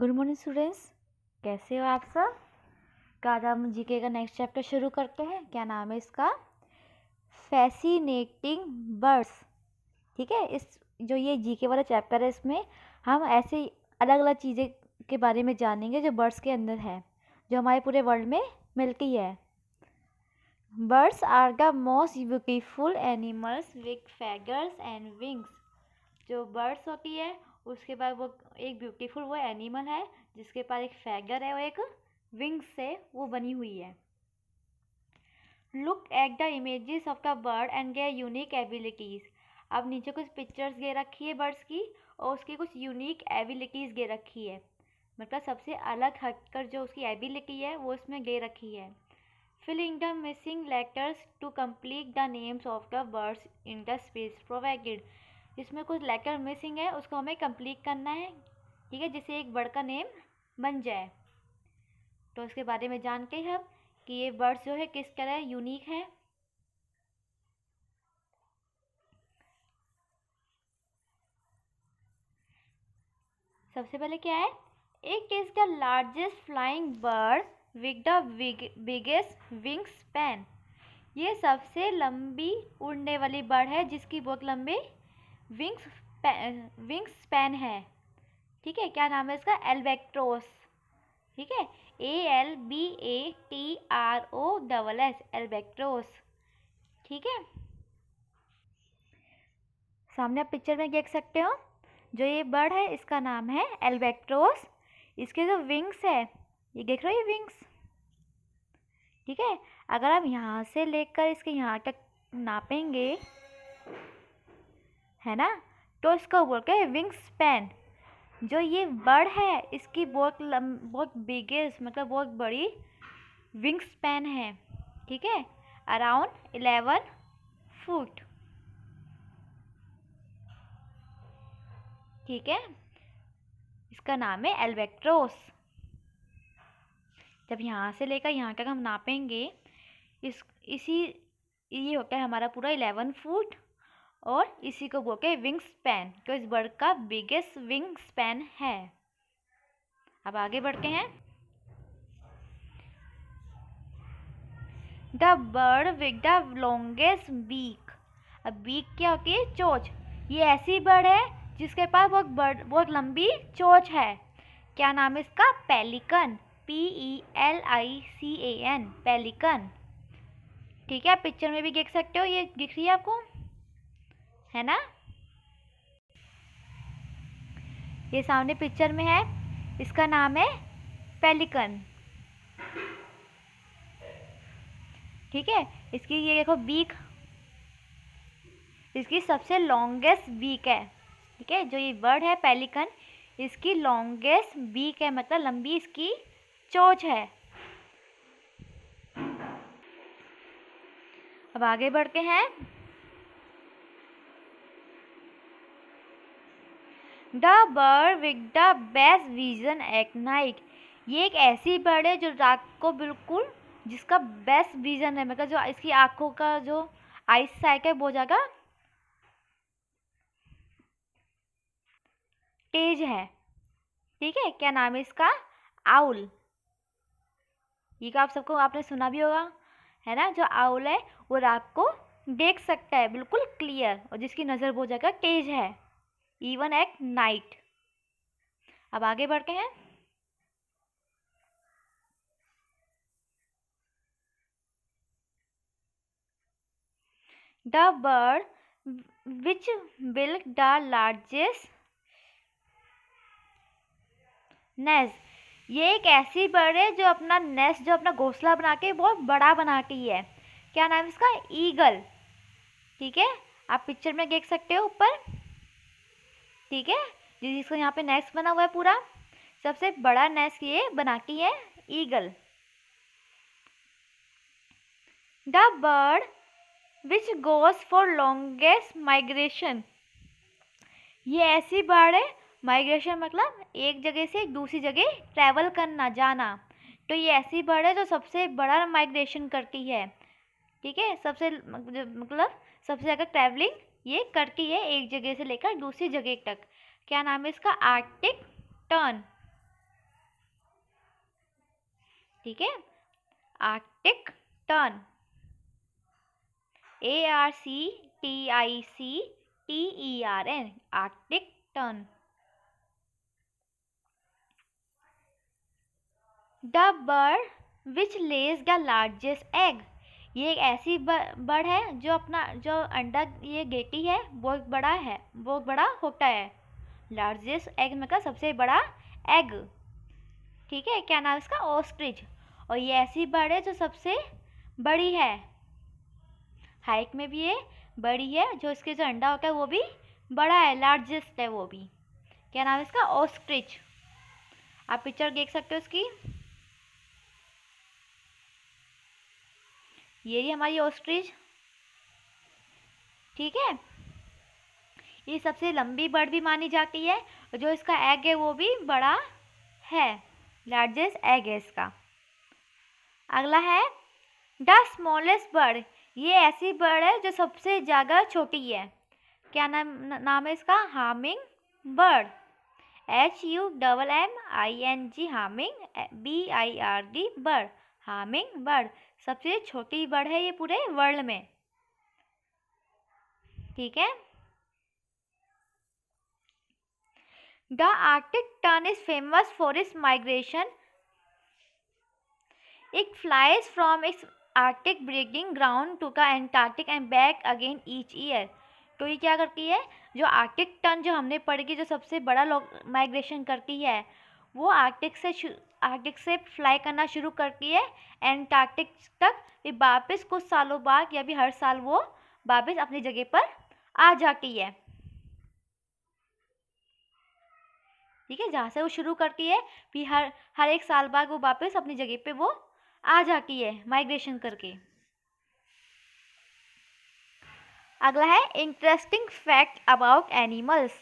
good morning students कैसे हो आप सब तो आज हम जीके का नेक्स्ट चैप्टर शुरू करते हैं क्या नाम है इसका फैसिनेटिंग बर्ड्स ठीक है इस जो ये जीके वाला चैप्टर है इसमें हम ऐसे अलग अलग चीज़ें के बारे में जानेंगे जो बर्ड्स के अंदर है जो हमारे पूरे वर्ल्ड में मिलती है birds are the most beautiful animals with feathers and wings जो बर्ड्स होती है उसके बाद वो एक ब्यूटीफुल वो एनिमल है जिसके पास एक फैगर है और एक विंग्स है वो बनी हुई है look at the images of the bird and their unique abilities अब नीचे कुछ पिक्चर्स दे रखी है बर्ड्स की और उसकी कुछ यूनिक एबिलिटीज़ दे रखी है मतलब सबसे अलग हटकर जो उसकी एबिलिटी है वो उसमें दे रखी है filling the missing letters to complete the names of the birds in the space provided इसमें कुछ लेटर मिसिंग है उसको हमें कंप्लीट करना है ठीक है जिससे एक वर्ड का नेम बन जाए तो इसके बारे में जान के हम कि ये वर्ड्स जो है किस तरह यूनिक है सबसे पहले क्या है एक किस का largest flying bird with the biggest wingspan ये सबसे लंबी उड़ने वाली बर्ड है जिसकी बहुत लंबी विंग्स विंग्स स्पैन है ठीक है क्या नाम है इसका एल्बेक्ट्रोस ठीक है A L B A T R O double S albatross ठीक है सामने आप पिक्चर में देख सकते हो जो ये बर्ड है इसका नाम है एल्बेक्ट्रोस इसके जो विंग्स है ये देख रहे हो ये विंग्स ठीक है अगर आप यहाँ से लेकर इसके यहाँ तक नापेंगे है ना तो इसको बोलते हैं विंग स्पैन जो ये बर्ड है इसकी बहुत लम बहुत बिगेस्ट मतलब बहुत बड़ी विंग स्पैन है ठीक है अराउंड एलेवन फुट ठीक है इसका नाम है एल्बेक्ट्रोस जब यहाँ से लेकर यहाँ तक हम नापेंगे इस इसी ये होता है हमारा पूरा एलेवन फुट और इसी को बोलते के विंग स्पैन तो इस बर्ड का बिगेस्ट विंग स्पैन है अब आगे बढ़ते हैं the bird with the longest beak अब बीक क्या होती है चोच ये ऐसी बर्ड है जिसके पास बहुत बर्ड बहुत लंबी चोच है क्या नाम है इसका pelican P E L I C A N pelican ठीक है आप पिक्चर में भी देख सकते हो ये दिख रही है आपको है ना ये सामने पिक्चर में है इसका नाम है पेलिकन ठीक है इसकी ये देखो बीक इसकी सबसे लॉन्गेस्ट बीक है ठीक है जो ये बर्ड है पेलिकन इसकी लॉन्गेस्ट बीक है मतलब लंबी इसकी चोच है अब आगे बढ़ते हैं the bird with the best vision at night ये एक ऐसी बर्ड है जो रात को बिल्कुल जिसका बेस्ट विजन है मतलब जो इसकी आँखों का जो आइस साइक है वो जाएगा तेज है ठीक है क्या नाम है इसका आउल ये का तो आप सबको आपने सुना भी होगा है ना जो आउल है वो रात को देख सकता है बिल्कुल क्लियर और जिसकी नज़र वो जगह तेज है इवन एट नाइट अब आगे बढ़ते हैं the bird which will the largest nest ये एक ऐसी बर्ड है जो अपना नेस्ट जो अपना घोंसला बना के बहुत बड़ा बनाती है क्या नाम इसका ईगल ठीक है आप पिक्चर में देख सकते हो ऊपर ठीक है जिसको यहाँ पे नेक्स्ट बना हुआ है पूरा सबसे बड़ा नेक्स्ट ये बनाती है eagle the bird which goes for longest migration ये ऐसी बर्ड है माइग्रेशन मतलब एक जगह से दूसरी जगह ट्रैवल करना जाना तो ये ऐसी बर्ड है जो सबसे बड़ा माइग्रेशन करती है ठीक है सबसे मतलब सबसे ज़्यादा ट्रैवलिंग ये करती है एक जगह से लेकर दूसरी जगह तक क्या नाम है इसका आर्टिक टर्न ठीक है Arctic tern A R C T I C T E R N Arctic tern the bird which lays the largest egg ये एक ऐसी बर्ड है जो अपना जो अंडा ये गेटी है एक बड़ा है बहुत बड़ा होता है लार्जेस्ट एग में का सबसे बड़ा एग ठीक है क्या नाम इसका ऑस्ट्रिच और ये ऐसी बर्ड है जो सबसे बड़ी है हाइट में भी ये बड़ी है जो इसके जो अंडा होता है वो भी बड़ा है लार्जेस्ट है वो भी क्या नाम है इसका ऑस्ट्रिच आप पिक्चर देख सकते हो उसकी ये रही हमारी ऑस्ट्रिच ठीक है ये सबसे लंबी बर्ड भी मानी जाती है और जो इसका एग है वो भी बड़ा है लार्जेस्ट एग है इसका अगला है द स्मॉलेस्ट बर्ड ये ऐसी बर्ड है जो सबसे ज़्यादा छोटी है क्या नाम नाम है इसका humming bird H U double M I N G humming B I R D bird humming bird सबसे छोटी बर्ड है ये पूरे वर्ल्ड में ठीक है the Arctic tern is famous for its migration it flies from its Arctic breeding ground to का Antarctic and back again each year तो ये क्या करती है जो आर्टिक टर्न जो हमने पढ़ के जो सबसे बड़ा माइग्रेशन करती है वो आर्कटिक से आर्कटिक से फ्लाई करना शुरू करती है एंटार्कटिक तक फिर वापस कुछ सालों बाद या भी हर साल वो वापस अपनी जगह पर आ जाती है ठीक है जहाँ से वो शुरू करती है फिर हर हर एक साल बाद वो वापस अपनी जगह पे वो आ जाती है माइग्रेशन करके अगला है इंटरेस्टिंग फैक्ट अबाउट एनिमल्स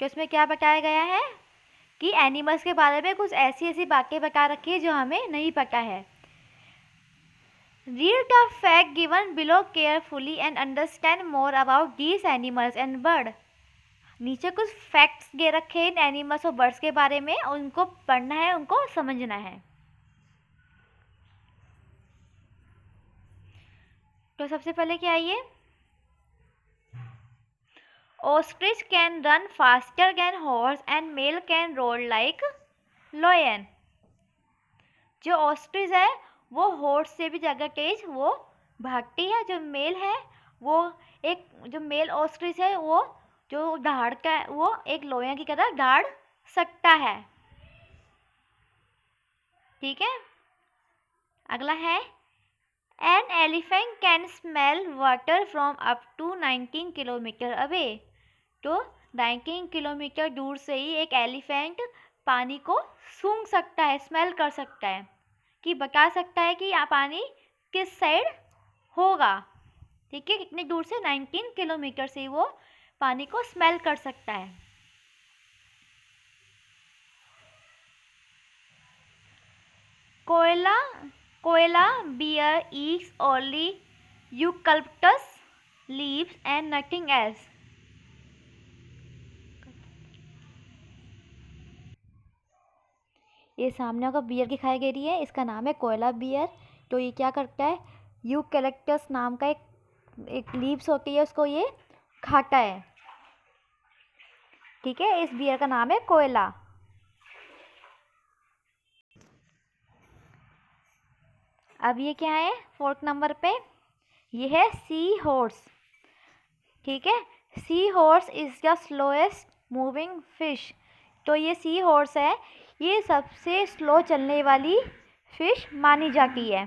तो इसमें क्या बताया गया है कि एनिमल्स के बारे में कुछ ऐसी ऐसी बातें बता रखी है जो हमें नहीं पता है read the fact given below carefully and understand more about these animals and bird नीचे कुछ फैक्ट्स दे रखे हैं इन एनिमल्स और बर्ड्स के बारे में उनको पढ़ना है उनको समझना है तो सबसे पहले क्या आइए ostrich can run faster can horse and male can roar like lion जो ऑस्ट्रिच है वो हॉर्स से भी ज़्यादा तेज वो भागती है जो मेल है वो एक जो मेल ऑस्ट्रिच है वो जो दाड़ का वो एक लोयन की तरह दाड़ सकता है ठीक है अगला है an elephant can smell water from up to 19 kilometre away तो 19 किलोमीटर दूर से ही एक एलिफेंट पानी को सूंघ सकता है स्मेल कर सकता है कि बता सकता है कि यहाँ पानी किस साइड होगा ठीक है कितने दूर से 19 किलोमीटर से वो पानी को स्मेल कर सकता है koala koala bear eats only eucalyptus leaves and nothing else ये सामने का बियर की खाई गई है इसका नाम है कोयला बियर तो ये क्या करता है यू कैलेक्टस नाम का एक एक लीव्स होती है उसको ये खाता है ठीक है इस बियर का नाम है कोयला अब ये क्या है फोर्थ नंबर पे ये है सी हॉर्स ठीक है sea horse is the slowest moving fish तो ये सी हॉर्स है ये सबसे स्लो चलने वाली फ़िश मानी जाती है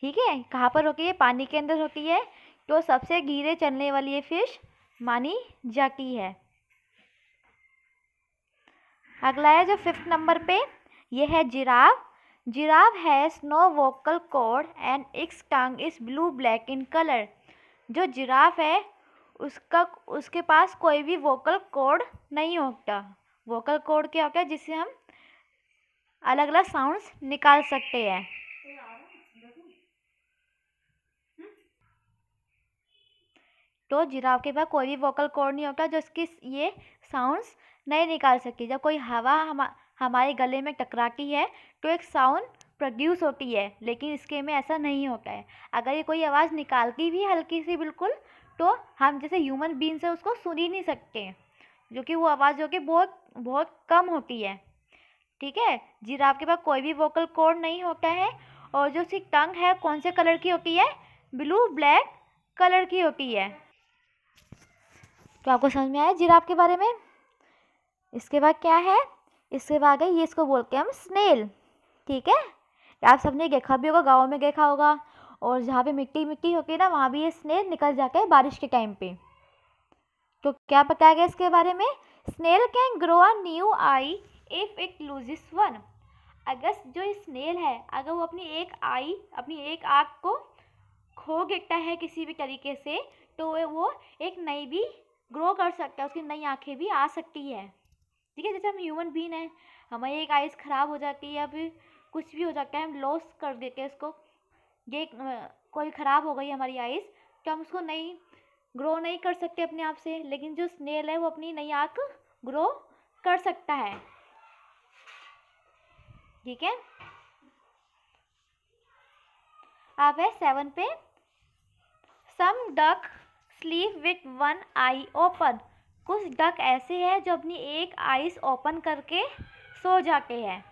ठीक है कहाँ पर होती है पानी के अंदर होती है तो सबसे गीरे चलने वाली ये फ़िश मानी जाती है अगला है जो फिफ्थ नंबर पे यह है giraffe giraffe has no vocal cord and its tongue is blue black in colour जो जिराफ है उसका उसके पास कोई भी वोकल कोड नहीं होता वोकल कोड क्या होता है जिससे हम अलग अलग साउंड्स निकाल सकते हैं तो जिराफ के पास कोई भी वोकल कोड नहीं होता जो इसकी ये साउंड्स नहीं निकाल सकती जब कोई हवा हम हमारे गले में टकराती है तो एक साउंड प्रोड्यूस होती है लेकिन इसके में ऐसा नहीं होता है अगर ये कोई आवाज़ निकालती भी हल्की सी बिल्कुल तो हम जैसे ह्यूमन बींग्स है उसको सुन ही नहीं सकते जो कि वो आवाज़ जो कि बहुत बहुत कम होती है ठीक है जिराफ के पास कोई भी वोकल कोड नहीं होता है और जो उसकी टंग है कौन से कलर की होती है ब्लू ब्लैक कलर की होती है तो आपको समझ में आया जिराफ के बारे में इसके बाद क्या है इसके बाद ये इसको बोलते हैं हम स्नेल ठीक है आप सबने देखा भी होगा गाँव में देखा होगा और जहाँ पे मिट्टी मिट्टी होती है ना वहाँ भी ये स्नेल निकल जाता है बारिश के टाइम पे तो क्या बताया गया इसके बारे में snail can grow a new eye if it loses one अगर जो स्नेल है अगर वो अपनी एक आई अपनी एक आँख को खो देता है किसी भी तरीके से तो वो एक नई भी ग्रो कर सकता है उसकी नई आँखें भी आ सकती है ठीक है जैसे हम ह्यूमन बीन हैं हमारी एक आइज़ ख़राब हो जाती है या फिर कुछ भी हो जाता है हम लॉस कर देते हैं उसको ये कोई ख़राब हो गई हमारी आइज़ तो हम उसको नई ग्रो नहीं कर सकते अपने आप से लेकिन जो स्नेल है वो अपनी नई आँख ग्रो कर सकता है ठीक है आप है सेवन पे some duck sleep with one eye open कुछ डक ऐसे हैं जो अपनी एक आइस ओपन करके सो जाते हैं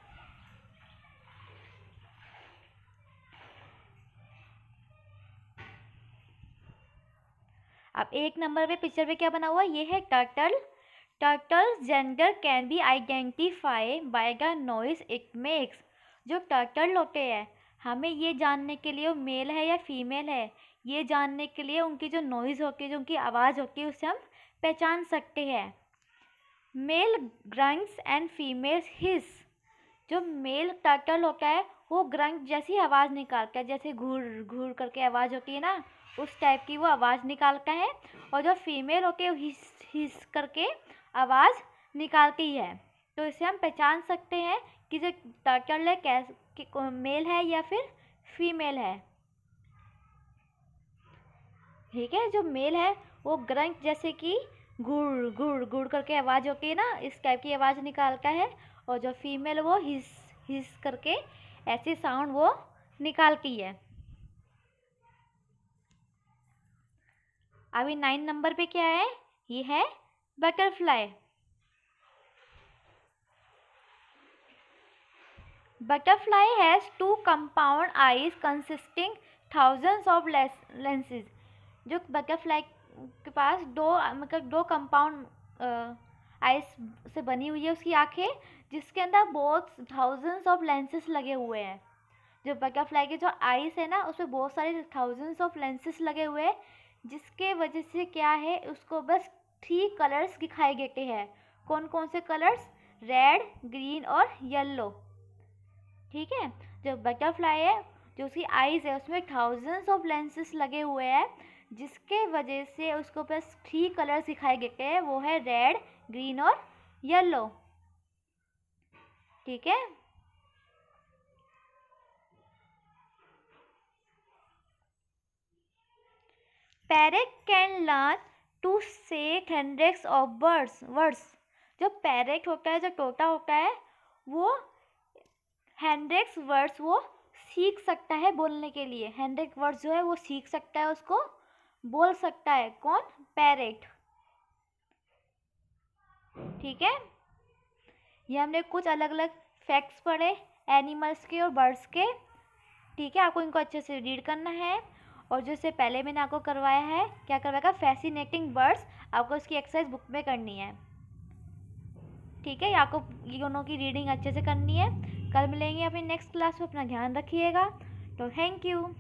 अब एक नंबर पे पिक्चर पे क्या बना हुआ ये है turtle turtle gender can be identify by the noise it makes जो टर्टल होते हैं हमें ये जानने के लिए वो मेल है या फीमेल है ये जानने के लिए उनकी जो नॉइज़ होती है जो उनकी आवाज़ होती है उसे हम पहचान सकते हैं male grunts and females hiss जो मेल टर्टल होता है वो ग्रंट जैसी आवाज़ निकालता है जैसे घूर घूर करके आवाज़ होती है ना उस टाइप की वो आवाज़ निकालता है और जो फीमेल होके हिस हिस करके आवाज़ निकालती है तो इसे हम पहचान सकते हैं कि जो टर्टल है कैस मेल है या फिर फीमेल है ठीक है जो मेल है वो ग्रंथ जैसे कि गुड़ गुड़ गुड़ करके आवाज़ होती है ना इस टाइप की आवाज़ निकालता है और जो फीमेल वो हिस हिस करके ऐसे साउंड वो निकालती है अभी नाइन नंबर पे क्या है ये है butterfly butterfly has two compound eyes consisting thousands of lenses जो बटरफ्लाई के पास दो मतलब दो कंपाउंड आइस से बनी हुई है उसकी आंखें जिसके अंदर बहुत थाउजेंड्स ऑफ लेंसेज लगे हुए हैं जो बटरफ्लाई के जो आइस है ना उसमें बहुत सारे थाउजेंड्स ऑफ लेंसेज लगे हुए हैं जिसके वजह से क्या है उसको बस थ्री कलर्स दिखाए गए हैं कौन कौन से कलर्स रेड ग्रीन और येल्लो ठीक है जो बटरफ्लाई है जो उसकी आइज़ है उसमें थाउजेंड्स ऑफ लेंसेस लगे हुए हैं जिसके वजह से उसको बस थ्री कलर्स दिखाए गए हैं वो है रेड ग्रीन और येल्लो ठीक है parrot can learn to say hundreds of words words जो पैरेट होता है जो टोटा होता है वो हंड्रेड्स वर्ड्स वो सीख सकता है बोलने के लिए हंड्रेड वर्ड्स जो है वो सीख सकता है उसको बोल सकता है कौन पैरेट ठीक है ये हमने कुछ अलग अलग फैक्ट्स पढ़े एनिमल्स के और बर्ड्स के ठीक है आपको इनको अच्छे से रीड करना है और जो इससे पहले मैंने आपको करवाया है क्या करवाया फैसिनेटिंग बर्ड्स आपको इसकी एक्सरसाइज बुक में करनी है ठीक है आपको ये दोनों की रीडिंग अच्छे से करनी है कल मिलेंगे अपनी नेक्स्ट क्लास में अपना ध्यान रखिएगा तो थैंक यू